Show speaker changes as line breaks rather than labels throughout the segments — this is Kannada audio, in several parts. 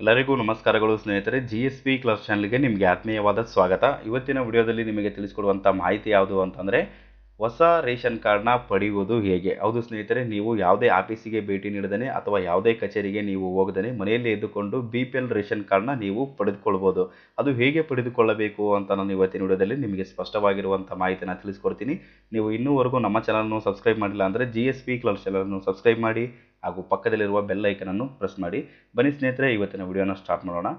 ಎಲ್ಲರಿಗೂ ನಮಸ್ಕಾರಗಳು ಸ್ನೇಹಿತರೆ ಜಿ ಎಸ್ ಪಿ ಕ್ಲಾಸ್ ಚಾನಲ್ಗೆ ನಿಮಗೆ ಆತ್ಮೀಯವಾದ ಸ್ವಾಗತ ಇವತ್ತಿನ ವಿಡಿಯೋದಲ್ಲಿ ನಿಮಗೆ ತಿಳಿಸಿಕೊಡುವಂಥ ಮಾಹಿತಿ ಯಾವುದು ಅಂತಂದರೆ ಹೊಸ ರೇಷನ್ ಕಾರ್ಡ್ನ ಪಡೆಯುವುದು ಹೇಗೆ ಹೌದು ಸ್ನೇಹಿತರೆ ನೀವು ಯಾವುದೇ ಆಫೀಸಿಗೆ ಭೇಟಿ ನೀಡದೇ ಅಥವಾ ಯಾವುದೇ ಕಚೇರಿಗೆ ನೀವು ಹೋಗದೇ ಮನೆಯಲ್ಲೇ ಇದ್ದುಕೊಂಡು ಬಿ ಪಿ ಎಲ್ ರೇಷನ್ ಕಾರ್ಡ್ನ ನೀವು ಪಡೆದುಕೊಳ್ಬೋದು ಅದು ಹೇಗೆ ಪಡೆದುಕೊಳ್ಳಬೇಕು ಅಂತ ನಾನು ಇವತ್ತಿನ ವಿಡಿಯೋದಲ್ಲಿ ನಿಮಗೆ ಸ್ಪಷ್ಟವಾಗಿರುವಂಥ ಮಾಹಿತಿನ ತಿಳಿಸ್ಕೊಡ್ತೀನಿ ನೀವು ಇನ್ನೂವರೆಗೂ ನಮ್ಮ ಚಾನಲನ್ನು ಸಬ್ಸ್ಕ್ರೈಬ್ ಮಾಡಿಲ್ಲ ಅಂದರೆ ಜಿ ಎಸ್ ಪಿ ಕ್ಲಬ್ ಚಾನಲನ್ನು ಸಬ್ಸ್ಕ್ರೈಬ್ ಮಾಡಿ ಹಾಗೂ ಪಕ್ಕದಲ್ಲಿರುವ ಬೆಲ್ ಐಕನನ್ನು ಪ್ರೆಸ್ ಮಾಡಿ ಬನ್ನಿ ಸ್ನೇಹಿತರೆ ಇವತ್ತಿನ ವಿಡಿಯೋನ ಸ್ಟಾರ್ಟ್ ಮಾಡೋಣ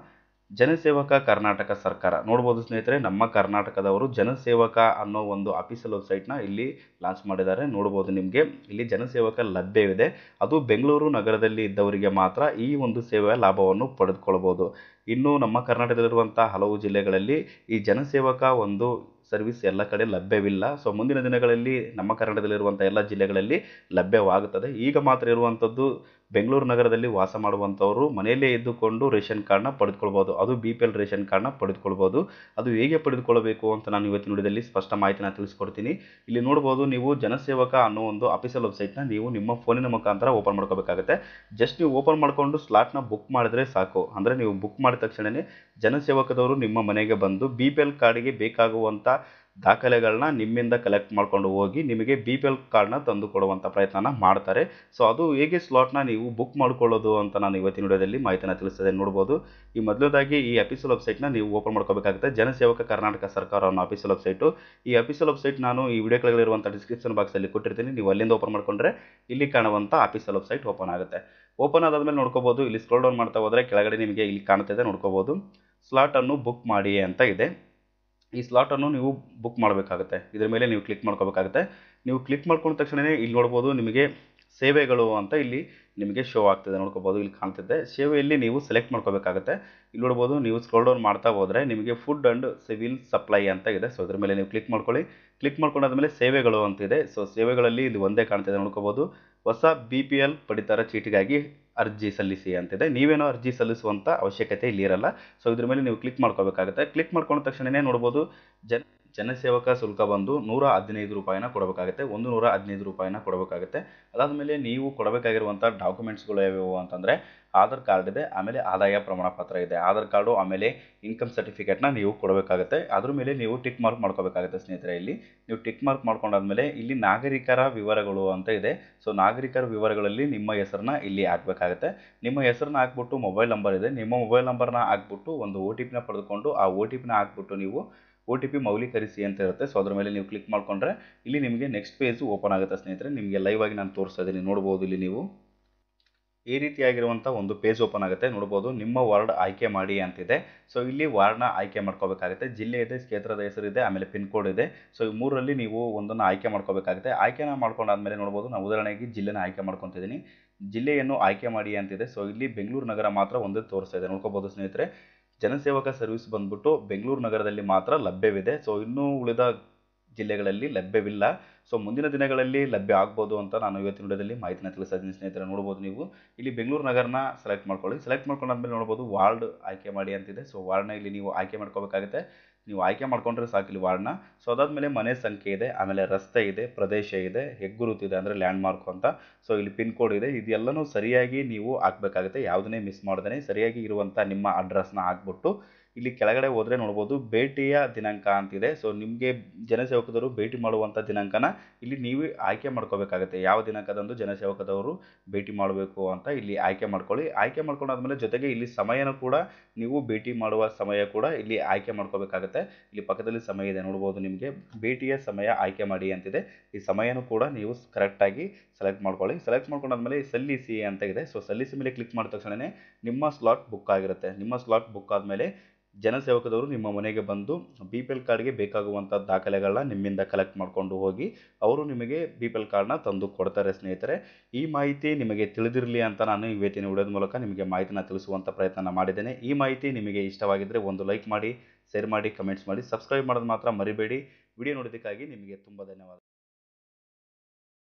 ಜನಸೇವಕ ಕರ್ನಾಟಕ ಸರ್ಕಾರ ನೋಡ್ಬೋದು ಸ್ನೇಹಿತರೆ ನಮ್ಮ ಕರ್ನಾಟಕದವರು ಜನಸೇವಕ ಅನ್ನೋ ಒಂದು ಅಫಿಷಿಯಲ್ ವೆಬ್ಸೈಟ್ನ ಇಲ್ಲಿ ಲಾಂಚ್ ಮಾಡಿದ್ದಾರೆ ನೋಡ್ಬೋದು ನಿಮಗೆ ಇಲ್ಲಿ ಜನಸೇವಕ ಲಭ್ಯವಿದೆ ಅದು ಬೆಂಗಳೂರು ನಗರದಲ್ಲಿ ಇದ್ದವರಿಗೆ ಮಾತ್ರ ಈ ಒಂದು ಸೇವೆಯ ಲಾಭವನ್ನು ಪಡೆದುಕೊಳ್ಬೋದು ಇನ್ನು ನಮ್ಮ ಕರ್ನಾಟಕದಲ್ಲಿರುವಂಥ ಹಲವು ಜಿಲ್ಲೆಗಳಲ್ಲಿ ಈ ಜನಸೇವಕ ಒಂದು ಸರ್ವಿಸ್ ಎಲ್ಲ ಕಡೆ ಲಭ್ಯವಿಲ್ಲ ಸೊ ಮುಂದಿನ ದಿನಗಳಲ್ಲಿ ನಮ್ಮ ಕರ್ನಾಟಕದಲ್ಲಿರುವಂಥ ಎಲ್ಲ ಜಿಲ್ಲೆಗಳಲ್ಲಿ ಲಭ್ಯವಾಗುತ್ತದೆ ಈಗ ಮಾತ್ರ ಇರುವಂಥದ್ದು ಬೆಂಗಳೂರು ನಗರದಲ್ಲಿ ವಾಸ ಮಾಡುವಂಥವರು ಮನೆಯಲ್ಲೇ ಇದ್ದುಕೊಂಡು ರೇಷನ್ ಕಾರ್ಡ್ನ ಪಡೆದುಕೊಳ್ಬೋದು ಅದು ಬಿ ಪಿ ಎಲ್ ರೇಷನ್ ಕಾರ್ಡ್ನ ಪಡೆದುಕೊಳ್ಬೋದು ಅದು ಹೇಗೆ ಪಡೆದುಕೊಳ್ಳಬೇಕು ಅಂತ ನಾನು ಇವತ್ತಿನ ನುಡಿದಲ್ಲಿ ಸ್ಪಷ್ಟ ಮಾಹಿತಿನ ತಿಳಿಸ್ಕೊಡ್ತೀನಿ ಇಲ್ಲಿ ನೋಡ್ಬೋದು ನೀವು ಜನಸೇವಕ ಅನ್ನೋ ಒಂದು ಅಫಿಷಿಯಲ್ ವೆಬ್ಸೈಟ್ನ ನೀವು ನಿಮ್ಮ ಫೋನಿನ ಮುಖಾಂತರ ಓಪನ್ ಮಾಡ್ಕೋಬೇಕಾಗುತ್ತೆ ಜಸ್ಟ್ ನೀವು ಓಪನ್ ಮಾಡಿಕೊಂಡು ಸ್ಲಾಟ್ನ ಬುಕ್ ಮಾಡಿದ್ರೆ ಸಾಕು ಅಂದರೆ ನೀವು ಬುಕ್ ಮಾಡಿದ ತಕ್ಷಣವೇ ಜನಸೇವಕದವರು ನಿಮ್ಮ ಮನೆಗೆ ಬಂದು ಬಿ ಪಿ ಎಲ್ ಕಾರ್ಡಿಗೆ ಬೇಕಾಗುವಂಥ ದಾಖಲೆಗಳನ್ನ ನಿಮ್ಮಿಂದ ಕಲೆಕ್ಟ್ ಮಾಡ್ಕೊಂಡು ಹೋಗಿ ನಿಮಗೆ ಬಿ ಪಿ ಎಲ್ ಕಾರ್ಡ್ನ ತಂದು ಕೊಡುವಂಥ ಪ್ರಯತ್ನನ ಮಾಡ್ತಾರೆ ಸೊ ಅದು ಹೇಗೆ ಸ್ಲಾಟ್ನ ನೀವು ಬುಕ್ ಮಾಡ್ಕೊಳ್ಳೋದು ಅಂತ ನಾನು ಇವತ್ತಿನ ವಿಡಿಯೋದಲ್ಲಿ ಮಾಹಿತಿನ ತಿಳಿಸ್ತದೆ ನೋಡ್ಬೋದು ಈ ಮೊದಲದಾಗಿ ಈ ಅಫೀಸಿಯಲ್ ವೆಬ್ಸೈಟ್ನ ನೀವು ಓಪನ್ ಮಾಡ್ಕೋಬೇಕಾಗುತ್ತೆ ಜನಸೇವಕ ಕರ್ನಾಟಕ ಸರ್ಕಾರ ಅನ್ನೋ ಅಫೀಸಿಯಲ್ ವೆಬ್ಸೈಟು ಈ ಅಫೀಸಿಯಲ್ ವೆಬ್ಸೈಟ್ ನಾನು ಈ ವಿಡಿಯೋ ಕೆಳಗಿರುವಂಥ ಡಿಸ್ಕ್ರಿಪ್ಷನ್ ಬಾಕ್ಸಲ್ಲಿ ಕೊಟ್ಟಿರ್ತೀನಿ ನೀವು ಅಲ್ಲಿಂದ ಓಪನ್ ಮಾಡ್ಕೊಂಡ್ರೆ ಇಲ್ಲಿ ಕಾಣುವಂಥ ಆಫೀಸಿಯಲ್ ವೆಬ್ಸೈಟ್ ಓಪನ್ ಆಗುತ್ತೆ ಓಪನ್ ಆದಮೇಲೆ ನೋಡ್ಕೋಬೋದು ಇಲ್ಲಿ ಸ್ಕ್ರೋಲ್ ಡೌನ್ ಮಾಡ್ತಾ ಹೋದರೆ ಕೆಳಗಡೆ ನಿಮಗೆ ಇಲ್ಲಿ ಇದೆ ನೋಡ್ಕೋಬೋದು ಸ್ಲಾಟನ್ನು ಬುಕ್ ಮಾಡಿ ಅಂತ ಇದೆ ಈ ಸ್ಲಾಟನ್ನು ನೀವು ಬುಕ್ ಮಾಡಬೇಕಾಗುತ್ತೆ ಇದರ ಮೇಲೆ ನೀವು ಕ್ಲಿಕ್ ಮಾಡ್ಕೋಬೇಕಾಗುತ್ತೆ ನೀವು ಕ್ಲಿಕ್ ಮಾಡ್ಕೊಂಡ ತಕ್ಷಣವೇ ಇಲ್ಲಿ ನೋಡ್ಬೋದು ನಿಮಗೆ ಸೇವೆಗಳು ಅಂತ ಇಲ್ಲಿ ನಿಮಗೆ ಶೋ ಆಗ್ತಿದೆ ನೋಡ್ಕೋಬೋದು ಇಲ್ಲಿ ಕಾಣ್ತಿದೆ ಸೇವೆಯಲ್ಲಿ ನೀವು ಸೆಲೆಕ್ಟ್ ಮಾಡ್ಕೋಬೇಕಾಗುತ್ತೆ ಇಲ್ಲಿ ನೋಡ್ಬೋದು ನೀವು ಸ್ಕ್ರೋಲ್ ಡೌನ್ ಮಾಡ್ತಾ ಹೋದರೆ ನಿಮಗೆ ಫುಡ್ ಆ್ಯಂಡ್ ಸಿವಿಲ್ ಸಪ್ಲೈ ಅಂತ ಇದೆ ಸೊ ಇದ್ರ ಮೇಲೆ ನೀವು ಕ್ಲಿಕ್ ಮಾಡ್ಕೊಳ್ಳಿ ಕ್ಲಿಕ್ ಮೇಲೆ ಸೇವೆಗಳು ಅಂತಿದೆ ಸೊ ಸೇವೆಗಳಲ್ಲಿ ಇದು ಒಂದೇ ಕಾಣ್ತಿದೆ ನೋಡ್ಕೋಬೋದು ಹೊಸ ಬಿ ಪಿ ಎಲ್ ಪಡಿತರ ಚೀಟಿಗಾಗಿ ಅರ್ಜಿ ಸಲ್ಲಿಸಿ ಅಂತಿದೆ ನೀವೇನೋ ಅರ್ಜಿ ಸಲ್ಲಿಸುವಂಥ ಅವಶ್ಯಕತೆ ಇಲ್ಲಿ ಇರಲ್ಲ ಸೊ ಇದ್ರ ಮೇಲೆ ನೀವು ಕ್ಲಿಕ್ ಮಾಡ್ಕೋಬೇಕಾಗುತ್ತೆ ಕ್ಲಿಕ್ ಮಾಡ್ಕೊಂಡ ತಕ್ಷಣವೇ ನೋಡ್ಬೋದು ಜನ ಜನಸೇವಕ ಶುಲ್ಕ ಬಂದು ನೂರ ಹದಿನೈದು ರೂಪಾಯಿನ ಕೊಡಬೇಕಾಗುತ್ತೆ ಒಂದು ನೂರ ಹದಿನೈದು ರೂಪಾಯಿನ ಕೊಡಬೇಕಾಗುತ್ತೆ ಮೇಲೆ ನೀವು ಕೊಡಬೇಕಾಗಿರುವಂಥ ಡಾಕ್ಯುಮೆಂಟ್ಸ್ಗಳು ಯಾವ್ಯಾವು ಅಂತಂದರೆ ಆಧಾರ್ ಕಾರ್ಡ್ ಇದೆ ಆಮೇಲೆ ಆದಾಯ ಪ್ರಮಾಣ ಪತ್ರ ಇದೆ ಆಧಾರ್ ಕಾರ್ಡು ಆಮೇಲೆ ಇನ್ಕಮ್ ಸರ್ಟಿಫಿಕೇಟ್ನ ನೀವು ಕೊಡಬೇಕಾಗುತ್ತೆ ಅದ್ರ ಮೇಲೆ ನೀವು ಟಿಕ್ ಮಾರ್ಕ್ ಮಾಡ್ಕೋಬೇಕಾಗುತ್ತೆ ಸ್ನೇಹಿತರೆ ಇಲ್ಲಿ ನೀವು ಟಿಕ್ ಮಾರ್ಕ್ ಮಾಡ್ಕೊಂಡಾದ್ಮೇಲೆ ಇಲ್ಲಿ ನಾಗರಿಕರ ವಿವರಗಳು ಅಂತ ಇದೆ ಸೊ ನಾಗರಿಕರ ವಿವರಗಳಲ್ಲಿ ನಿಮ್ಮ ಹೆಸರನ್ನ ಇಲ್ಲಿ ಹಾಕಬೇಕಾಗುತ್ತೆ ನಿಮ್ಮ ಹೆಸರನ್ನ ಹಾಕ್ಬಿಟ್ಟು ಮೊಬೈಲ್ ನಂಬರ್ ಇದೆ ನಿಮ್ಮ ಮೊಬೈಲ್ ನಂಬರ್ನ ಹಾಕ್ಬಿಟ್ಟು ಒಂದು ಒ ಟಿ ಪಿನ ಪಡೆದುಕೊಂಡು ಆ ಓ ಟಿ ಪಿನ ಹಾಕ್ಬಿಟ್ಟು ನೀವು ಒ ಟಿ ಪಿ ಮೌಲ್ಯೀಕರಿಸಿ ಅಂತ ಇರುತ್ತೆ ಸೊ ಅದರ ಮೇಲೆ ನೀವು ಕ್ಲಿಕ್ ಮಾಡಿಕೊಂಡ್ರೆ ಇಲ್ಲಿ ನಿಮಗೆ ನೆಕ್ಸ್ಟ್ ಪೇಜು ಓಪನ್ ಆಗುತ್ತೆ ಸ್ನೇಹಿತರೆ ನಿಮಗೆ ಲೈವ್ ಆಗಿ ನಾನು ತೋರಿಸ್ತಾ ಇದ್ದೀನಿ ನೋಡ್ಬೋದು ಇಲ್ಲಿ ನೀವು ಈ ರೀತಿಯಾಗಿರುವಂಥ ಒಂದು ಪೇಜ್ ಓಪನ್ ಆಗುತ್ತೆ ನೋಡ್ಬೋದು ನಿಮ್ಮ ವಾರ್ಡ್ ಆಯ್ಕೆ ಮಾಡಿ ಅಂತಿದೆ ಸೊ ಇಲ್ಲಿ ವಾರ್ಡ್ನ ಆಯ್ಕೆ ಮಾಡ್ಕೋಬೇಕಾಗುತ್ತೆ ಜಿಲ್ಲೆ ಇದೆ ಕ್ಷೇತ್ರದ ಹೆಸರಿದೆ ಆಮೇಲೆ ಪಿನ್ ಕೋಡ್ ಇದೆ ಸೊ ಈ ಮೂರರಲ್ಲಿ ನೀವು ಒಂದನ್ನು ಆಯ್ಕೆ ಮಾಡ್ಕೋಬೇಕಾಗುತ್ತೆ ಆಯ್ಕೆನ ಮಾಡ್ಕೊಂಡಾದ್ಮೇಲೆ ನೋಡ್ಬೋದು ನಾವು ಉದಾಹರಣೆಗೆ ಜಿಲ್ಲೆನ ಆಯ್ಕೆ ಮಾಡ್ಕೊತಿದ್ದೀನಿ ಜಿಲ್ಲೆಯನ್ನು ಆಯ್ಕೆ ಮಾಡಿ ಅಂತಿದೆ ಸೊ ಇಲ್ಲಿ ಬೆಂಗಳೂರು ನಗರ ಮಾತ್ರ ಒಂದೇ ತೋರಿಸ್ತಾ ಇದೆ ನೋಡ್ಕೋಬೋದು ಸ್ನೇಹಿತರೆ ಜನಸೇವಕ ಸರ್ವಿಸ್ ಬಂದ್ಬಿಟ್ಟು ಬೆಂಗಳೂರು ನಗರದಲ್ಲಿ ಮಾತ್ರ ಲಭ್ಯವಿದೆ ಸೊ ಇನ್ನೂ ಉಳಿದ ಜಿಲ್ಲೆಗಳಲ್ಲಿ ಲಭ್ಯವಿಲ್ಲ ಸೊ ಮುಂದಿನ ದಿನಗಳಲ್ಲಿ ಲಭ್ಯ ಆಗ್ಬೋದು ಅಂತ ನಾನು ಇವತ್ತಿನ ವಿಡಿಯೋದಲ್ಲಿ ಮಾಹಿತಿನ ತಿಳಿಸಿದ್ದೀನಿ ಸ್ನೇಹಿತರೆ ನೋಡ್ಬೋದು ನೀವು ಇಲ್ಲಿ ಬೆಂಗಳೂರು ನಗರನ ಸೆಲೆಕ್ಟ್ ಮಾಡ್ಕೊಳ್ಳಿ ಸೆಲೆಕ್ಟ್ ಮಾಡ್ಕೊಂಡಾದ್ಮೇಲೆ ನೋಡ್ಬೋದು ವಾರ್ಡ್ ಆಯ್ಕೆ ಮಾಡಿ ಅಂತಿದೆ ಸೊ ವಾರ್ಡ್ನ ಇಲ್ಲಿ ನೀವು ಆಯ್ಕೆ ಮಾಡ್ಕೋಬೇಕಾಗುತ್ತೆ ನೀವು ಆಯ್ಕೆ ಮಾಡ್ಕೊಂಡ್ರೆ ಸಾಕು ಇಲ್ಲಿ ವಾರ್ಡ್ನ ಸೊ ಮೇಲೆ ಮನೆ ಸಂಖ್ಯೆ ಇದೆ ಆಮೇಲೆ ರಸ್ತೆ ಇದೆ ಪ್ರದೇಶ ಇದೆ ಹೆಗ್ಗುರುತಿದೆ ಅಂದರೆ ಲ್ಯಾಂಡ್ ಮಾರ್ಕು ಅಂತ ಸೊ ಇಲ್ಲಿ ಪಿನ್ ಕೋಡ್ ಇದೆ ಇದೆಲ್ಲನೂ ಸರಿಯಾಗಿ ನೀವು ಹಾಕ್ಬೇಕಾಗುತ್ತೆ ಯಾವುದನ್ನೇ ಮಿಸ್ ಮಾಡ್ದೇ ಸರಿಯಾಗಿ ಇರುವಂಥ ನಿಮ್ಮ ಅಡ್ರೆಸ್ನ ಹಾಕ್ಬಿಟ್ಟು ಇಲ್ಲಿ ಕೆಳಗಡೆ ಹೋದರೆ ನೋಡ್ಬೋದು ಭೇಟಿಯ ದಿನಾಂಕ ಅಂತಿದೆ ಸೊ ನಿಮಗೆ ಜನಸೇವಕದವರು ಭೇಟಿ ಮಾಡುವಂಥ ದಿನಾಂಕನ ಇಲ್ಲಿ ನೀವು ಆಯ್ಕೆ ಮಾಡ್ಕೋಬೇಕಾಗುತ್ತೆ ಯಾವ ದಿನಾಂಕದಂದು ಜನಸೇವಕದವರು ಭೇಟಿ ಮಾಡಬೇಕು ಅಂತ ಇಲ್ಲಿ ಆಯ್ಕೆ ಮಾಡ್ಕೊಳ್ಳಿ ಆಯ್ಕೆ ಮಾಡ್ಕೊಂಡಾದ್ಮೇಲೆ ಜೊತೆಗೆ ಇಲ್ಲಿ ಸಮಯನ ಕೂಡ ನೀವು ಭೇಟಿ ಮಾಡುವ ಸಮಯ ಕೂಡ ಇಲ್ಲಿ ಆಯ್ಕೆ ಮಾಡ್ಕೋಬೇಕಾಗುತ್ತೆ ಇಲ್ಲಿ ಪಕ್ಕದಲ್ಲಿ ಸಮಯ ಇದೆ ನೋಡ್ಬೋದು ನಿಮಗೆ ಭೇಟಿಯ ಸಮಯ ಆಯ್ಕೆ ಮಾಡಿ ಅಂತಿದೆ ಈ ಸಮಯನೂ ಕೂಡ ನೀವು ಕರೆಕ್ಟಾಗಿ ಸೆಲೆಕ್ಟ್ ಮಾಡ್ಕೊಳ್ಳಿ ಸೆಲೆಕ್ಟ್ ಮಾಡ್ಕೊಂಡಾದ್ಮೇಲೆ ಸಲ್ಲಿಸಿ ಅಂತ ಇದೆ ಸೊ ಸಲ್ಲಿಸಿ ಮೇಲೆ ಕ್ಲಿಕ್ ಮಾಡಿದ ತಕ್ಷಣವೇ ನಿಮ್ಮ ಸ್ಲಾಟ್ ಬುಕ್ ಆಗಿರುತ್ತೆ ನಿಮ್ಮ ಸ್ಲಾಟ್ ಬುಕ್ ಆದಮೇಲೆ ಜನಸೇವಕದವರು ನಿಮ್ಮ ಮನೆಗೆ ಬಂದು ಬಿ ಪಿ ಎಲ್ ಕಾರ್ಡ್ಗೆ ಬೇಕಾಗುವಂಥ ದಾಖಲೆಗಳನ್ನ ನಿಮ್ಮಿಂದ ಕಲೆಕ್ಟ್ ಮಾಡಿಕೊಂಡು ಹೋಗಿ ಅವರು ನಿಮಗೆ ಬಿ ಪಿ ಎಲ್ ಕಾರ್ಡ್ನ ತಂದು ಕೊಡ್ತಾರೆ ಸ್ನೇಹಿತರೆ ಈ ಮಾಹಿತಿ ನಿಮಗೆ ತಿಳಿದಿರಲಿ ಅಂತ ನಾನು ಈ ವೇತಿನ ಉಡೋದ ಮೂಲಕ ನಿಮಗೆ ಮಾಹಿತಿನ ತಿಳಿಸುವಂಥ ಪ್ರಯತ್ನ ಮಾಡಿದ್ದೇನೆ ಈ ಮಾಹಿತಿ ನಿಮಗೆ ಇಷ್ಟವಾಗಿದ್ದರೆ ಒಂದು ಲೈಕ್ ಮಾಡಿ ಶೇರ್ ಮಾಡಿ ಕಮೆಂಟ್ಸ್ ಮಾಡಿ ಸಬ್ಸ್ಕ್ರೈಬ್ ಮಾಡೋದು ಮಾತ್ರ ಮರಿಬೇಡಿ ವಿಡಿಯೋ ನೋಡೋದಕ್ಕಾಗಿ ನಿಮಗೆ ತುಂಬ ಧನ್ಯವಾದ